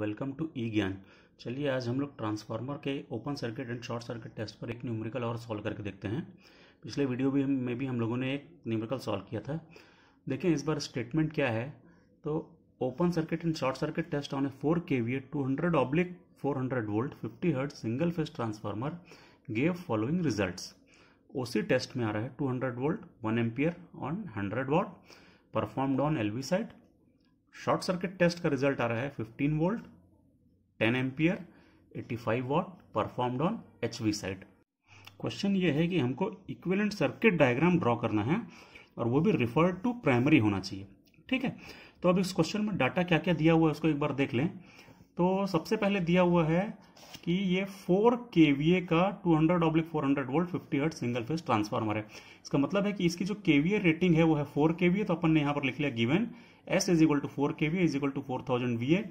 welcome to ई ज्ञान चलिए आज हम लोग ट्रांसफार्मर के open circuit and short circuit test पर एक न्यूमेरिकल और सॉल्व करके देखते हैं पिछले वीडियो भी में भी हम लोगों ने एक न्यूमेरिकल सॉल्व किया था देखें इस बार स्टेटमेंट क्या है तो open circuit and short circuit test on a four K V two hundred oblique four hundred volt fifty hertz single phase transformer gave following result उसी टेस्ट में आ रहा है two hundred volt one ampere on hundred watt performed on L V side short circuit test का result आ रहा है 15 volt 10 ampere 85 watt performed on H V side question ये है कि हमको इक्विलेंट सर्किट डायग्राम ड्रॉ करना है और वो भी रिफर टू प्राइमरी होना चाहिए ठीक है तो अब इस क्वेश्चन में डाटा क्या क्या दिया हुआ है उसको एक बार देख लें तो सबसे पहले दिया हुआ है कि ये 4 केवीए का 200 hundred oblique four hundred volt fifty hertz single phase transformer है इसका मतलब है कि इसकी जो केवीए रेटिंग है वो है 4 केवीए तो अपन ने यहाँ पर लिख लिया given S is equal to four K V is equal to four thousand VA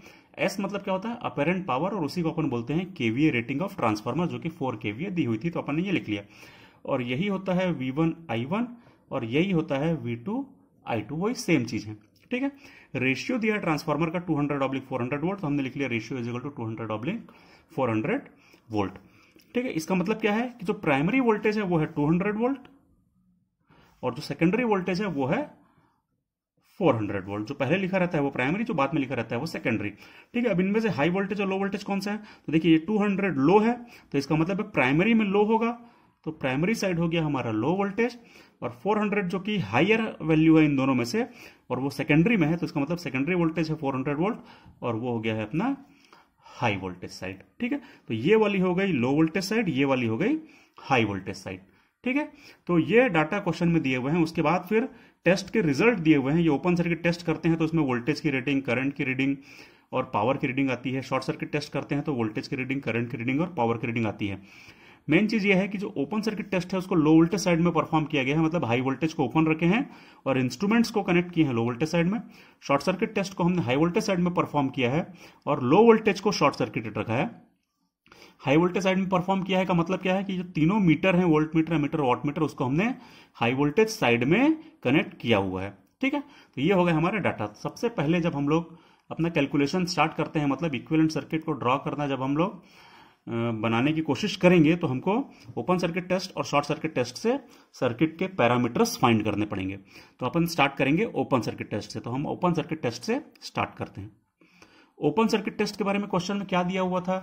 S मतलब क्या होता है अपेरेंट पावर और उसी को अपन बोलते हैं K V A rating of transformer जो कि फोर के वी ए दी हुई थी तो अपन ने ये लिख लिया और यही होता है वी वन आई वन और यही होता है वी टू आई टू वही सेम चीज है ठीक है रेशियो दिया ट्रांसफार्मर का two hundred oblique four hundred volt तो हमने लिख लिया ratio is equal to two hundred oblique four hundred volt ठीक है इसका मतलब क्या है कि जो प्राइमरी वोल्टेज है वो है टू हंड्रेड वोल्ट और जो सेकेंडरी वोल्टेज है वो है 400 वोल्ट जो पहले लिखा रहता है वो प्राइमरी जो बाद में लिखा रहता है वो सेकेंडरी ठीक है अब इनमें से हाई वोल्टेज और लो वोल्टेज कौन सा है तो देखिए ये 200 लो है तो इसका मतलब है प्राइमरी में लो होगा तो प्राइमरी साइड हो गया हमारा लो वोल्टेज और 400 जो कि हायर वैल्यू है इन दोनों में से और वो सेकेंडरी में है तो इसका मतलब सेकेंडरी वोल्टेज है हंड्रेड वोल्ट और वो हो गया है अपना हाई वोल्टेज साइड ठीक है तो ये वाली हो गई लो वोल्टेज साइड ये वाली हो गई हाई वोल्टेज साइड ठीक है तो ये डाटा क्वेश्चन में दिए हुए हैं उसके बाद फिर टेस्ट के रिजल्ट दिए हुए हैं ये ओपन सर्किट टेस्ट करते हैं तो उसमें वोल्टेज की रेटिंग करंट की रीडिंग और पावर की रीडिंग आती है शॉर्ट सर्किट टेस्ट करते हैं तो वोल्टेज की रीडिंग करंट की रीडिंग और पावर की रीडिंग आती है मेन चीज यह है कि जो ओपन सर्किट टेस्ट है उसको लो वोल्टेज साइड में परफॉर्म किया गया है मतलब हाई वोल्टेज को ओपन रखे हैं और इंस्ट्रूमेंट्स को कनेक्ट किए हैं लो वोल्टेज साइड में शॉर्ट सर्किट टेस्ट को हमने हाई वोल्टेज साइड में परफॉर्म किया है और लो वोल्टेज को शॉर्ट सर्किटेड रखा है हाई वोल्टेज साइड में परफॉर्म किया है का मतलब क्या है कि जो तीनों मीटर हैं volt meter meter watt meter उसको हमने हाई वोल्टेज साइड में कनेक्ट किया हुआ है ठीक है तो ये हो गया हमारा डाटा सबसे पहले जब हम लोग अपना कैलकुलेशन स्टार्ट करते हैं मतलब इक्विवेलेंट सर्किट को ड्रॉ करना जब हम लोग बनाने की कोशिश करेंगे तो हमको ओपन सर्किट टेस्ट और शॉर्ट सर्किट टेस्ट से सर्किट के पैरामीटर्स फाइंड करने पड़ेंगे तो अपन स्टार्ट करेंगे ओपन सर्किट टेस्ट से तो हम ओपन सर्किट टेस्ट से स्टार्ट करते हैं ओपन सर्किट टेस्ट के बारे में क्वेश्चन में क्या दिया हुआ था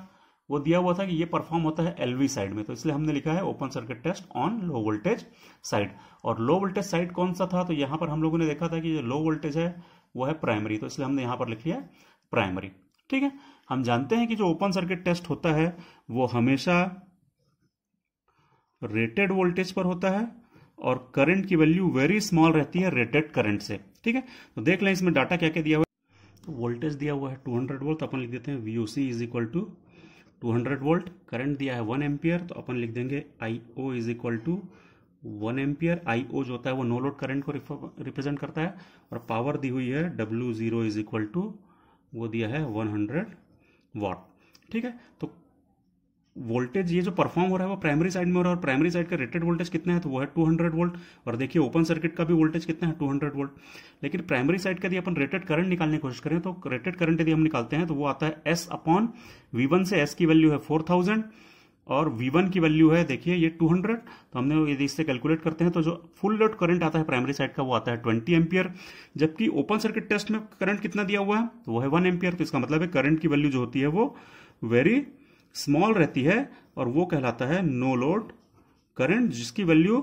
वो दिया हुआ था कि ये परफॉर्म होता है एलवी साइड में तो इसलिए हमने लिखा है open circuit test on low voltage side और लो वोल्टेज साइड कौन सा था तो यहां पर हम लोगों ने देखा था कि जो लो वोल्टेज है वो है प्राइमरी तो इसलिए हमने यहां पर लिख लिया प्राइमरी ठीक है हम जानते हैं कि जो ओपन सर्किट टेस्ट होता है वो हमेशा रेटेड वोल्टेज पर होता है और करंट की वैल्यू वेरी स्मॉल रहती है रेटेड करंट से ठीक है तो देख लें इसमें डाटा क्या क्या दिया हुआ है तो वोल्टेज दिया हुआ है 200 वोल्ट अपन लिख देते हैं VOC is equal to two hundred volt current दिया है वन एम्पियर तो अपन लिख देंगे I O is equal to one ampere I O जो होता है वो नो लोड करंट को रिप्रेजेंट करता है और पावर दी हुई है W zero is equal to वो दिया है वन हंड्रेड वॉट ठीक है तो वोल्टेज ये जो परफॉर्म हो रहा है वो प्राइमरी साइड में हो रहा है और प्राइमरी साइड का रेटेड वोल्टेज कितना है तो वो है 200 वोल्ट और देखिए ओपन सर्किट का भी वोल्टेज कितना है 200 वोल्ट लेकिन प्राइमरी साइड का यदि अपन रेटेड करंट निकालने की कोशिश करें तो रेटेड करंट यदि हम निकालते हैं तो वो आता है एस अपॉन वी से एस की वैल्यू है फोर और वन की वैल्यू है देखिए ये हंड्रेड तो हमने यदि इससे कैलकुलेट करते हैं तो जो फुल लोड करंट आता है प्राइमरी साइड का वो आता है ट्वेंटी एम्पियर जबकि ओपन सर्किट टेस्ट में करंट कितना दिया हुआ है तो वो है वन एम्पियर तो इसका मतलब है करंट की वैल्यू जो होती है वो वेरी स्मॉल रहती है और वो कहलाता है नो लोड करंट जिसकी वैल्यू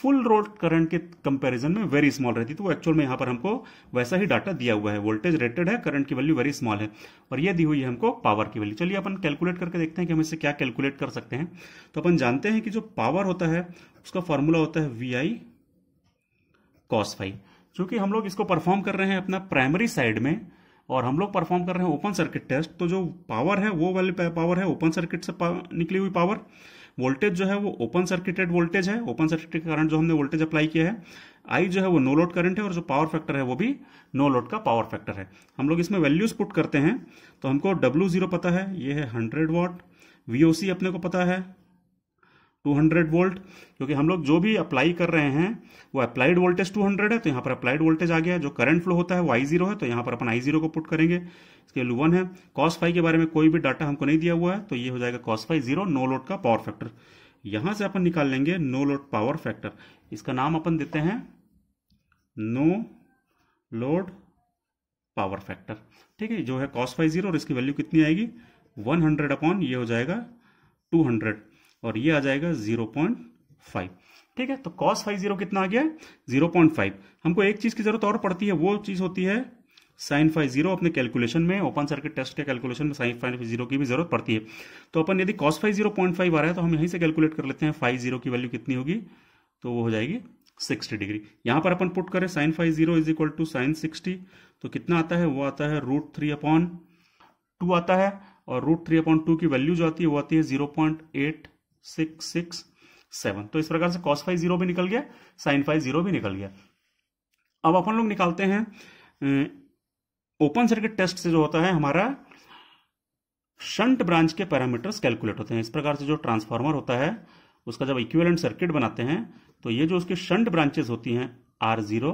फुल रोड करंट के कंपैरिजन में वेरी स्मॉल रहती है तो वो एक्चुअल में यहां पर हमको वैसा ही डाटा दिया हुआ है वोल्टेज रेटेड है करंट की वैल्यू वेरी स्मॉल है और ये दी हुई है हमको पावर की वैल्यू चलिए अपन कैलकुलेट करके देखते हैं कि हम इसे क्या कैलकुलेट कर सकते हैं तो अपन जानते हैं कि जो पावर होता है उसका फॉर्मूला होता है वी आई कॉस फाइव चूंकि हम लोग इसको परफॉर्म कर रहे हैं अपना प्राइमरी साइड में और हम लोग परफॉर्म कर रहे हैं ओपन सर्किट टेस्ट तो जो पावर है वो वाली पावर है ओपन सर्किट से निकली हुई पावर वोल्टेज जो है वो ओपन सर्किटेड वोल्टेज है ओपन सर्किट के कारण जो हमने वोल्टेज अप्लाई किया है आई जो है वो नो लोड करंट है और जो पावर फैक्टर है वो भी नो लोड का पावर फैक्टर है हम लोग इसमें वैल्यूज पुट करते हैं तो हमको डब्ल्यू जीरो पता है ये है हंड्रेड वॉट वी अपने को पता है 200 वोल्ट क्योंकि हम लोग जो भी अप्लाई कर रहे हैं वो अप्लाइड वोल्टेज 200 है तो यहाँ पर अप्लाइड वोल्टेज आ गया जो करंट फ्लो होता है वो आई जीरो है तो यहाँ पर अपन आई जीरो को पुट करेंगे इसके लिए वन है कॉस फाइव के बारे में कोई भी डाटा हमको नहीं दिया हुआ है तो ये हो जाएगा cos five zero no load का पावर फैक्टर यहाँ से अपन निकाल लेंगे नो लोड पावर फैक्टर इसका नाम अपन देते हैं नो लोड पावर फैक्टर ठीक है जो है कॉस फाइव जीरो और इसकी वैल्यू कितनी आएगी वन हंड्रेड अपॉन ये हो जाएगा टू हंड्रेड और ये आ जाएगा जीरो पॉइंट फाइव ठीक है तो कॉस फाइव जीरो कितना आ गया जीरो पॉइंट फाइव हमको एक चीज की जरूरत और पड़ती है वो चीज होती है साइन फाइव जीरो अपने कैलकुलेशन में ओपन सर्किट टेस्ट के कैलकुलेशन में साइन फाइव जीरो की भी जरूरत पड़ती है तो अपन यदि cos five zero point five आ रहा है तो हम यहीं से कैलकुलेट कर लेते हैं फाइव जीरो की वैल्यू कितनी होगी तो वो हो जाएगी सिक्सटी डिग्री यहां पर अपन पुट करें sine five zero is equal to sine sixty तो कितना आता है वो आता है रूट थ्री अपॉन टू आता है और रूट थ्री अपॉन टू की वैल्यू जो आती है वो आती है zero point eight six six seven तो इस प्रकार से कॉस फाइव जीरो भी निकल गया साइन फाइव जीरो भी निकल गया अब अपन लोग निकालते हैं ओपन सर्किट टेस्ट से जो होता है हमारा शंट ब्रांच के पैरामीटर्स कैलकुलेट होते हैं इस प्रकार से जो ट्रांसफार्मर होता है उसका जब इक्विवेलेंट सर्किट बनाते हैं तो ये जो उसकी शंट ब्रांचेस होती हैं आर जीरो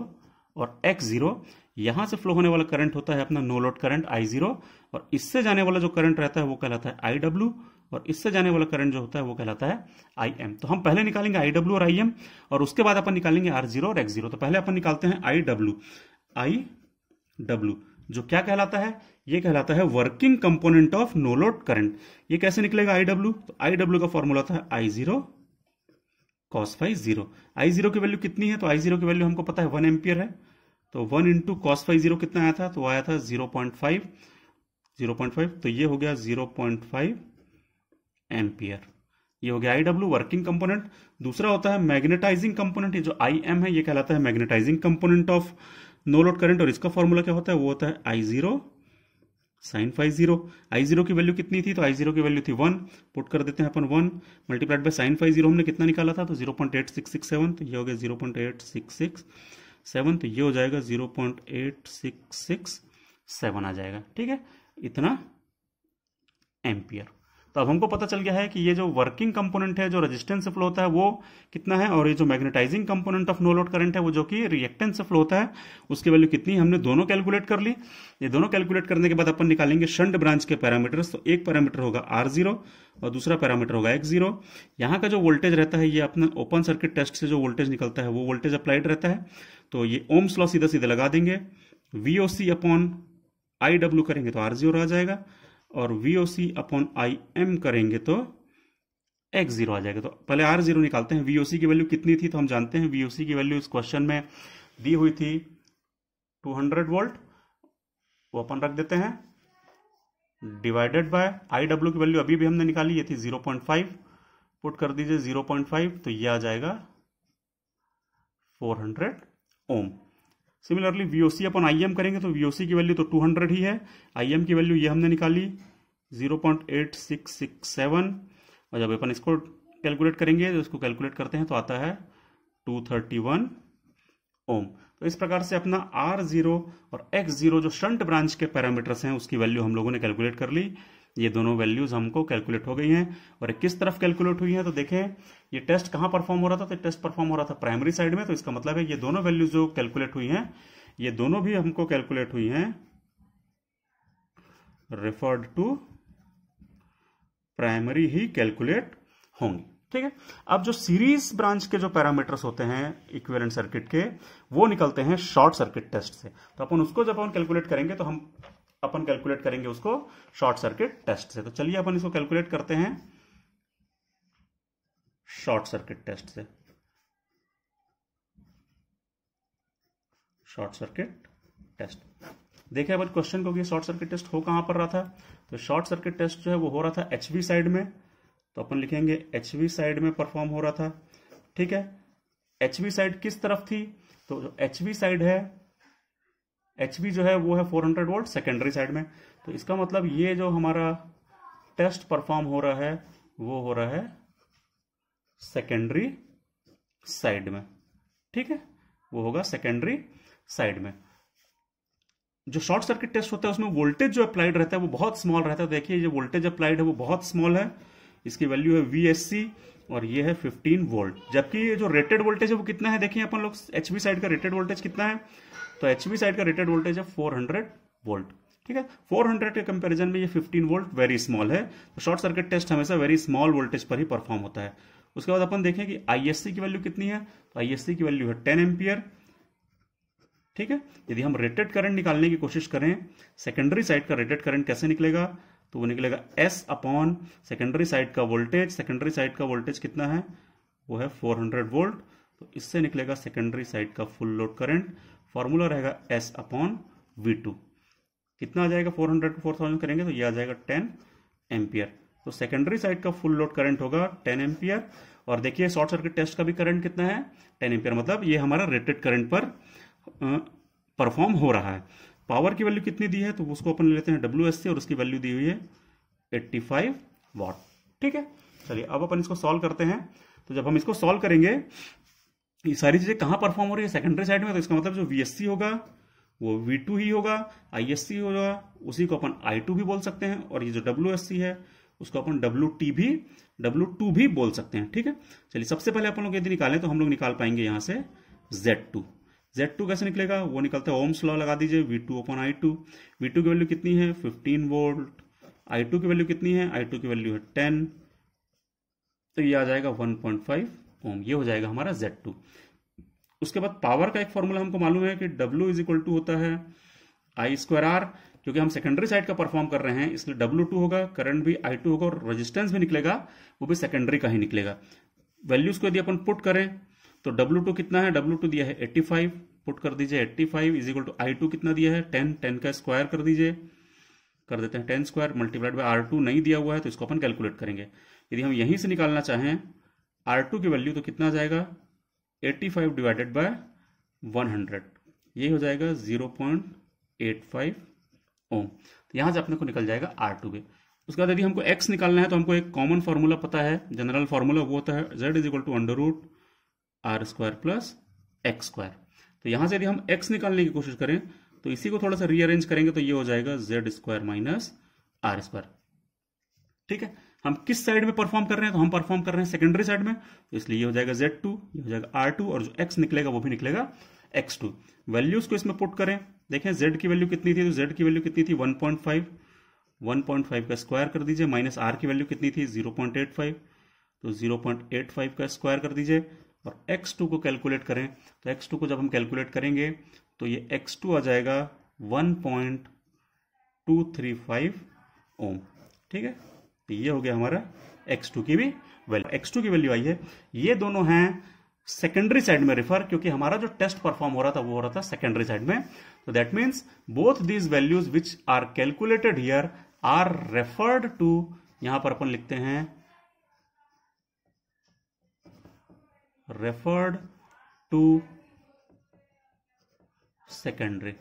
और एक्स जीरो यहां से फ्लो होने वाला करंट होता है अपना no load current I zero और इससे जाने वाला जो करंट रहता है वो कहलाता है आई डब्ल्यू और इससे जाने वाला करंट जो होता है वो कहलाता है आई एम तो हम पहले निकालेंगे आई डब्ल्यू और आई एम और उसके बाद अपन निकालेंगे आर जीरो और एक्स जीरो तो पहले अपन निकालते हैं आई डब्ल्यू आई डब्ल्यू जो क्या कहलाता है ये कहलाता है working component of no load current ये कैसे निकलेगा आई डब्ल्यू तो आई डब्ल्यू का फॉर्मूला था I zero cos five zero I zero की वैल्यू कितनी है तो आई जीरो की वैल्यू हमको पता है वन एम्पियर है तो one into cos five zero कितना आया था तो आया था zero point five zero point five तो ये हो गया जीरो पॉइंट फाइव एम्पियर ये हो गया आई वर्किंग कंपोनेंट दूसरा होता है मैग्नेटाइजिंग कंपोनेंट ये जो आई एम है ये कहलाता है magnetising component of no load current और इसका फॉर्मूला क्या होता है वो होता है I zero sine five zero I zero की वैल्यू कितनी थी तो आई जीरो की वैल्यू थी वन पुट कर देते हैं अपन one multiplied by sine five zero हमने कितना निकाला था तो zero point eight six six seven तो ये हो गया zero point eight six six seven तो ये हो जाएगा zero point eight six six seven आ जाएगा ठीक है इतना एम्पियर तो अब हमको पता चल गया है कि ये जो वर्किंग कंपोनेंट है जो रेजिस्टेंस फ्लो होता है वो कितना है और ये जो magnetising component of no load current है वो जो कि रिएक्टेंस फ्लो होता है उसकी वैल्यू कितनी हमने दोनों कैलकुलेट कर ली ये दोनों कैलकुलेट करने के बाद अपन निकालेंगे शंड ब्रांच के पैरामीटर्स तो एक पैरामीटर होगा आर जीरो और दूसरा पैरामीटर होगा एक्स जीरो यहाँ का जो वोल्टेज रहता है ये अपना ओपन सर्किट टेस्ट से जो वोल्टेज निकलता है वो वोल्टेज अप्लाइड रहता है तो ये ओम स्लॉ सीधा सीधा लगा देंगे V O C upon I W करेंगे तो आर जीरो आ जाएगा और V O C upon I M करेंगे तो एक्स जीरो आ जाएगा तो पहले आर जीरो निकालते हैं वीओसी की वैल्यू कितनी थी तो हम जानते हैं वीओसी की वैल्यू इस क्वेश्चन में दी हुई थी 200 वोल्ट वो अपन रख देते हैं डिवाइडेड बाय आई डब्ल्यू की वैल्यू अभी भी हमने निकाली ये थी 0.5 पुट कर दीजिए 0.5 तो ये आ जाएगा 400 ओम सिमिलरली वीओसी अपन आईएम करेंगे तो वीओसी की वैल्यू तो 200 ही है एम की वैल्यू ये हमने निकाली 0.8667 और जब अपन इसको कैलकुलेट करेंगे तो इसको कैलकुलेट करते हैं तो आता है 231 ओम तो इस प्रकार से अपना आर जीरो और एक्स जीरो जो शंट ब्रांच के पैरामीटर्स हैं उसकी वैल्यू हम लोगों ने कैलकुलेट कर ली ये दोनों वैल्यूज हमको कैलकुलेट हो गई हैं और किस तरफ कैलकुलेट हुई है तो देखें ये टेस्ट कहाँ परफॉर्म हो रहा था तो टेस्ट परफॉर्म हो रहा था प्राइमरी साइड में तो इसका मतलब है ये दोनों वैल्यूज जो कैलकुलेट हुई हैं ये दोनों भी हमको कैलकुलेट हुई हैं रेफर्ड टू प्राइमरी ही कैलकुलेट होंगी ठीक है अब जो सीरीज ब्रांच के जो पैरामीटर्स होते हैं इक्विवेलेंट सर्किट के वो निकलते हैं शॉर्ट सर्किट टेस्ट से तो अपन उसको जब अपन कैलकुलेट करेंगे तो हम अपन कैलकुलेट करेंगे उसको शॉर्ट सर्किट टेस्ट से तो चलिए अपन इसको कैलकुलेट करते हैं शॉर्ट सर्किट टेस्ट से शॉर्ट सर्किट टेस्ट देखिए अपन क्वेश्चन को कि शॉर्ट सर्किट टेस्ट हो कहां पर रहा था तो शॉर्ट सर्किट टेस्ट जो है वो हो रहा था एच साइड में तो अपन लिखेंगे एच साइड में परफॉर्म हो रहा था ठीक है एच साइड किस तरफ थी तो जो एच साइड है एच जो है वो है 400 वोल्ट सेकेंडरी साइड में तो इसका मतलब ये जो हमारा टेस्ट परफॉर्म हो रहा है वो हो रहा है सेकेंडरी साइड में ठीक है वो होगा सेकेंडरी साइड में जो शॉर्ट सर्किट टेस्ट होता है उसमें वोल्टेज जो अप्लाइड रहता है वो बहुत स्मॉल रहता है देखिए ये वोल्टेज अप्लाइड है वो बहुत स्मॉल है इसकी वैल्यू है वी और ये है 15 वोल्ट जबकि ये जो रेटेड वोल्टेज है वो कितना है देखिए अपन लोग एच साइड का रेटेड वोल्टेज कितना है तो एच साइड का रेटेड वोल्टेज है फोर वोल्ट ठीक है 400 के कंपैरिजन में ये 15 वोल्ट वेरी स्मॉल है तो शॉर्ट सर्किट टेस्ट हमेशा वेरी स्मॉल वोल्टेज पर ही परफॉर्म होता है उसके बाद अपन देखें कि आईएससी की वैल्यू कितनी है तो आईएससी की वैल्यू है टेन एम्पियर ठीक है यदि हम रेटेड करंट निकालने की कोशिश करें सेकेंडरी साइड का रेटेड करंट कैसे निकलेगा तो वो निकलेगा एस अपॉन सेकेंडरी साइड का वोल्टेज सेकेंडरी साइड का वोल्टेज कितना है वो है फोर वोल्ट तो इससे निकलेगा सेकेंडरी साइड का फुल लोड करंट फॉर्मूला रहेगा एस अपॉन वी टू कितना आ जाएगा फोर हंड्रेड फोर थाउजेंड करेंगे तो ये आ जाएगा टेन एम्पियर तो सेकेंडरी साइड का फुल लोड करंट होगा टेन एम्पियर और देखिए शॉर्ट सर्किट टेस्ट का भी करंट कितना है टेन एम्पियर मतलब ये हमारा रेटेड करंट पर परफॉर्म हो रहा है पावर की वैल्यू कितनी दी है तो उसको अपन लेते हैं डब्ल्यू और उसकी वैल्यू दी हुई है एट्टी फाइव ठीक है चलिए अब अपन इसको सॉल्व करते हैं तो जब हम इसको सॉल्व करेंगे ये सारी चीजें कहाँ परफॉर्म हो रही है सेकेंडरी साइड में तो इसका मतलब जो वीएससी होगा वो वी टू ही होगा आईएससी होगा उसी को अपन आई टू भी बोल सकते हैं और ये जो डब्ल्यू है उसको अपन डब्ल्यू टी भी डब्ल्यू टू भी बोल सकते हैं ठीक है चलिए सबसे पहले अपन लोग यदि निकालें तो हम लोग निकाल पाएंगे यहाँ से जेड टू जेड टू कैसे निकलेगा वो निकलता है ओम्स लॉ लगा दीजिए वी टू अपन आई टू वी टू की वैल्यू कितनी है फिफ्टीन वोल्ट आई टू की वैल्यू कितनी है आई टू की वैल्यू है टेन तो ये आ जाएगा वन पॉइंट फाइव ओम ये हो जाएगा हमारा जेड टू उसके बाद पावर का एक फॉर्मूला हमको मालूम है कि डब्ल्यू इज इक्वल टू होता है आई स्क्वायर आर क्योंकि हम सेकेंडरी साइड का परफॉर्म कर रहे हैं इसलिए डब्ल्यू टू होगा करंट भी आई टू होगा और रजिस्टेंस भी निकलेगा वो भी सेकेंडरी का ही निकलेगा वैल्यूज को यदि अपन पुट करें तो डब्ल्यू टू कितना है डब्ल्यू टू दिया है एट्टी फाइव पुट कर दीजिए eighty five is equal to I two कितना दिया है टेन टेन का स्क्वायर कर दीजिए कर देते हैं ten square multiplied by R two नहीं दिया हुआ है तो इसको अपन कैलकुलेट करेंगे यदि हम यहीं से निकालना चाहें आर टू की वैल्यू तो कितना आ जाएगा 85 डिवाइडेड बाय 100 ये हो जाएगा 0.85 ओम तो यहाँ से अपने को निकल जाएगा आर टू के उसके बाद यदि हमको एक्स निकालना है तो हमको एक कॉमन फार्मूला पता है जनरल फार्मूला वो होता है Z is equal to under root R square plus X square तो यहाँ से यदि हम एक्स निकालने की कोशिश करें तो इसी को थोड़ा सा रीअरेंज करेंगे तो ये हो जाएगा Z square minus R square ठीक है हम किस साइड में परफॉर्म कर रहे हैं तो हम परफॉर्म कर रहे हैं सेकेंडरी साइड में तो इसलिए ये हो जाएगा जेड टू ये हो जाएगा आर टू और जो एक्स निकलेगा वो भी निकलेगा एक्स टू वैल्यूज को इसमें पुट करें देखें जेड की वैल्यू कितनी थी तो जेड की वैल्यू कितनी थी one point five one point five का स्क्वायर कर दीजिए माइनस आर की वैल्यू कितनी थी जीरो पॉइंट एट फाइव तो जीरो पॉइंट एट फाइव का स्क्वायर कर दीजिए और एक्स टू को कैलकुलेट करें तो एक्स टू को जब हम कैलकुलेट करेंगे तो ये एक्स टू आ जाएगा one point two three five ohm ठीक है तो ये हो गया हमारा एक्स टू की भी वैल्यू एक्स टू की वैल्यू आई है ये दोनों हैं सेकेंडरी साइड में रिफर क्योंकि हमारा जो टेस्ट परफॉर्म हो रहा था वो हो रहा था सेकेंडरी साइड में तो that means both these values which are calculated here are referred to यहां पर अपन लिखते हैं रेफर्ड टू सेकेंडरी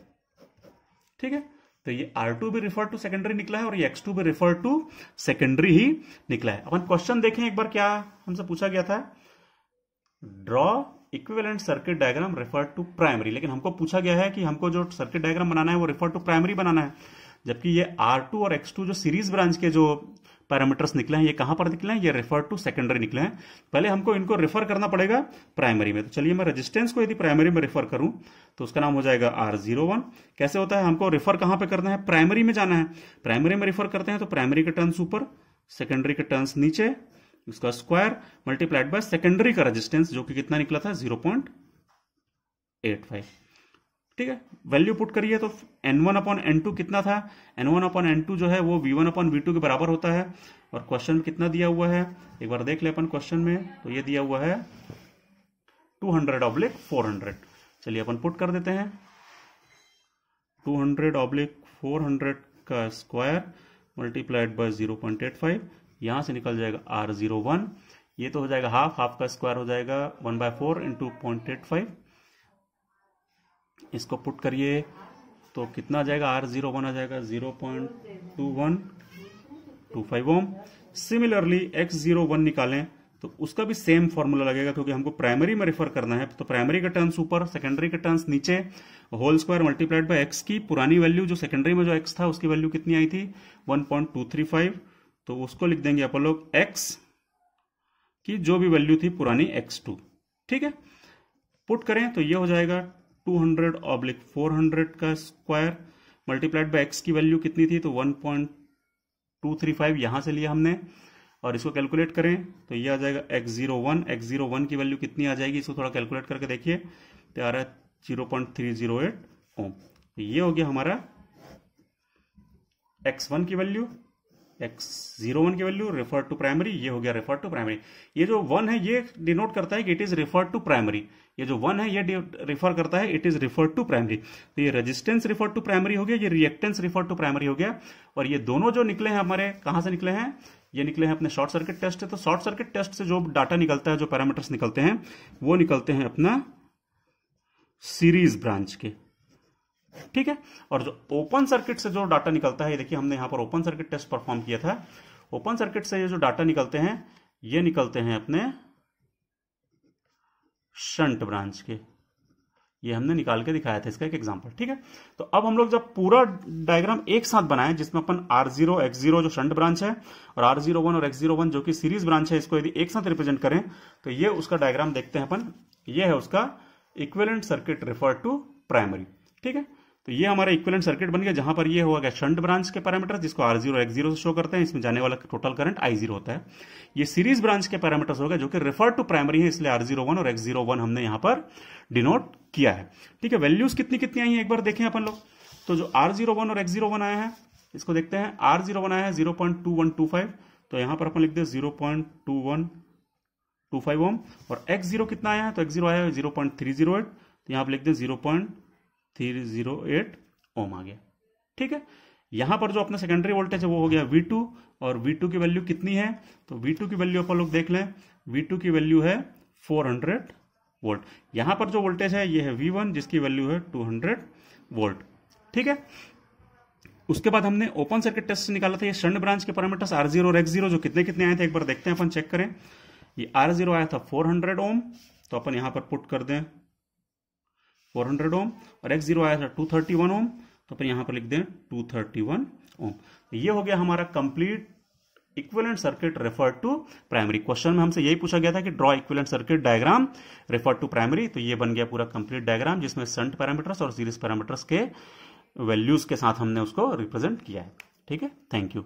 ठीक है तो ये R2 भी रिफर टू सेकेंडरी निकला है और ये एक्स टू भी रिफर टू सेकेंडरी ही निकला है अपन क्वेश्चन देखें एक बार क्या हमसे पूछा गया था draw equivalent circuit diagram refer to primary लेकिन हमको पूछा गया है कि हमको जो सर्किट डायग्राम बनाना है वो रिफर टू प्राइमरी बनाना है जबकि ये आर टू और एक्स टू जो सीरीज ब्रांच के जो पैरामीटर्स निकले हैं ये कहाँ पर निकले हैं ये रेफर टू सेकेंडरी निकले हैं पहले हमको इनको रेफर करना पड़ेगा प्राइमरी में तो चलिए मैं रजिस्टेंस को यदि प्राइमरी में रेफर करूं तो उसका नाम हो जाएगा आर जीरो वन कैसे होता है हमको रेफर कहाँ पे करना है प्राइमरी में जाना है प्राइमरी में रेफर करते हैं तो प्राइमरी के टर्न्स ऊपर सेकेंडरी के टर्न्स नीचे उसका स्क्वायर मल्टीप्लाइड बाय सेकेंडरी का रजिस्टेंस जो कि कितना निकला था जीरो पॉइंट एट फाइव ठीक है वैल्यू पुट करिए तो N one upon N two कितना था N one upon N two जो है वो V one upon V two के बराबर होता है और क्वेश्चन में कितना दिया हुआ है एक बार देख ले अपन क्वेश्चन में तो ये दिया हुआ है two hundred oblique four hundred चलिए अपन पुट कर देते हैं two hundred oblique four hundred का square multiplied by zero point eight five यहाँ से निकल जाएगा आर जीरो वन ये तो हो जाएगा हाफ हाफ का स्क्वायर हो जाएगा one by four into point eight five इसको पुट करिए तो कितना आ जाएगा आर जीरो वन आ जाएगा zero point two one two five ohm similarly X zero one निकालें तो उसका भी सेम फॉर्मूला लगेगा क्योंकि हमको प्राइमरी में रेफर करना है तो प्राइमरी का टर्न्स ऊपर सेकेंडरी का टर्न्स नीचे whole square multiplied by X की पुरानी वैल्यू जो सेकेंडरी में जो एक्स था उसकी वैल्यू कितनी आई थी one point two three five तो उसको लिख देंगे अपन लोग एक्स की जो भी वैल्यू थी पुरानी एक्स टू ठीक है पुट करें तो ये हो जाएगा two hundred oblique four hundred का स्क्वायर मल्टीप्लाइड बाय एक्स की वैल्यू कितनी थी तो one point two three five यहां से लिया हमने और इसको कैलकुलेट करें तो ये आ जाएगा X zero one X zero one की वैल्यू कितनी आ जाएगी इसको थोड़ा कैलकुलेट करके देखिए तो आ रहा है zero point three zero eight ohm ये हो गया हमारा एक्स वन की वैल्यू एक्स जीरो वन की वैल्यू रेफर टू प्राइमरी ये हो गया रेफर टू प्राइमरी ये जो वन है ये डिनोट करता है कि it is refer to primary ये जो वन है ये रिफर करता है it is refer to primary तो ये रेजिस्टेंस रिफर टू प्राइमरी हो गया ये रिएक्टेंस रिफर टू प्राइमरी हो गया और ये दोनों जो निकले हैं हमारे कहां से निकले हैं ये निकले हैं अपने शॉर्ट सर्किट टेस्ट से तो शॉर्ट सर्किट टेस्ट से जो डाटा निकलता है जो पैरामीटर्स निकलते हैं वो निकलते हैं अपना सीरीज ब्रांच के ठीक है और जो ओपन सर्किट से जो डाटा निकलता है देखिए हमने यहां पर ओपन सर्किट टेस्ट परफॉर्म किया था ओपन सर्किट से ये जो डाटा निकलते हैं ये निकलते हैं अपने शंट ब्रांच के ये हमने निकाल के दिखाया था इसका एक एग्जाम्पल ठीक है तो अब हम लोग जब पूरा डायग्राम एक साथ बनाएं जिसमें अपन आर जीरो एक्स जीरो जो शंट ब्रांच है और आर जीरो वन और एक्स जीरो वन जो कि सीरीज ब्रांच है इसको यदि एक साथ रिप्रेजेंट करें तो ये उसका डायग्राम देखते हैं अपन ये है उसका equivalent circuit refer to primary ठीक है तो ये हमारा इक्विलेंट सर्किट बन गया जहां पर ये होगा शंट ब्रांच के पैरामीटर जिसको आर जीरो एक्स जीरो से शो करते हैं इसमें जाने वाला टोटल करंट आई जीरो होता है ये सीरीज ब्रांच के पैरामीटर्स होगा जो कि रेफर टू प्राइमरी है इसलिए आर जीरो वन और एक्स जीरो वन हमने यहां पर डिनोट किया है ठीक है वैल्यूज कितनी कितनी आई है एक बार देखें अपन लोग तो जो आर जीरो वन और एक्स जीरो वन आया है इसको देखते हैं आर जीरो वन आया है zero point two one two five तो यहां पर अपन लिख दे zero point two one two five ohm और एक्स जीरो कितना आया है तो एक्स जीरो आया है zero point three zero eight तो यहां पर लिखते हैं zero point three zero eight ohm आ गया ठीक है यहां पर जो अपना सेकेंडरी वोल्टेज है वो हो गया वी टू और वी टू की वैल्यू कितनी है तो वी टू की वैल्यू अपन लोग देख लें वी टू की वैल्यू है फोर हंड्रेड वोल्ट यहां पर जो वोल्टेज है ये है वी वन जिसकी वैल्यू है टू हंड्रेड वोल्ट ठीक है उसके बाद हमने ओपन सर्किट टेस्ट निकाला था ये शंड ब्रांच के पैरामीटर्स आर जीरो और एक्स जीरो जो कितने कितने आए थे एक बार देखते हैं अपन चेक करें ये आर जीरो आया था फोर हंड्रेड ओम तो अपन यहां पर पुट कर दें फोर हंड्रेड ओम और एक्स जीरो आया था टू थर्टी वन ओम तो फिर यहां पर लिख दें टू थर्टी वन ओम तो ये हो गया हमारा complete equivalent circuit refer to primary question में हमसे यही पूछा गया था कि draw equivalent circuit diagram refer to primary तो ये बन गया पूरा कंप्लीट डायग्राम जिसमें सेंट पैरामीटर्स और सीरीज पैरामीटर्स के वैल्यूज के साथ हमने उसको रिप्रेजेंट किया है ठीक है थैंक यू